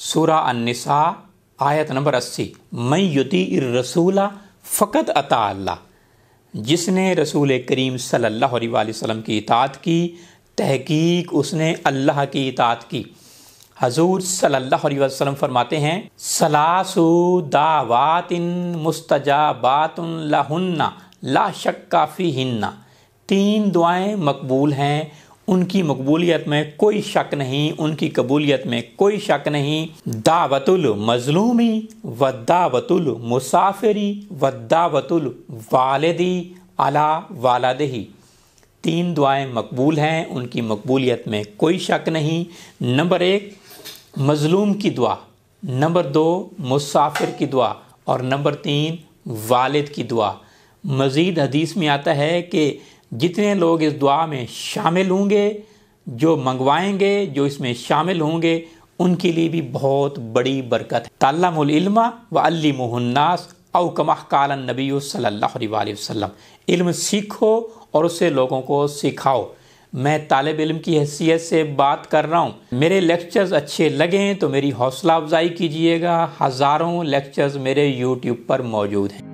सूरा अनसा आयत नंबर अस्सी मई युति रसूला फ़कत अता अल्लाह जिसने रसूल करीम सल्लल्लाहु अलैहि वसल्लम की इतात की तहकीक उसने अल्लाह की इतात की हजूर सल्लल्लाहु अलैहि वसल्लम फरमाते हैं सलासु दावातिन मुस्तजाबातुन लाहुन्ना ला शक्का फ़ी हिन्ना तीन दुआएं मकबूल हैं उनकी मकबूलियत में कोई शक नहीं उनकी कबूलियत में कोई शक नहीं दावतुल मजलूमी व दावतुल मुसाफिरी व दावतुल वालदी अला वालदही तीन दुआएं मकबूल हैं उनकी मकबूलियत में कोई शक नहीं नंबर एक मजलूम की दुआ नंबर दो मुसाफिर की दुआ और नंबर तीन वालिद की दुआ मज़ीद हदीस में आता है कि जितने लोग इस दुआ में शामिल होंगे जो मंगवाएंगे जो इसमें शामिल होंगे उनके लिए भी बहुत बड़ी बरकत है तल्लमा व अली मोहन्नास अवकमकाल नबी सल्ला इल्म सीखो और उसे लोगों को सिखाओ मैं तालब इल्म की हैसियत से बात कर रहा हूँ मेरे लेक्चर्स अच्छे लगें तो मेरी हौसला अफजाई कीजिएगा हज़ारों लेक्चर्स मेरे यूट्यूब पर मौजूद हैं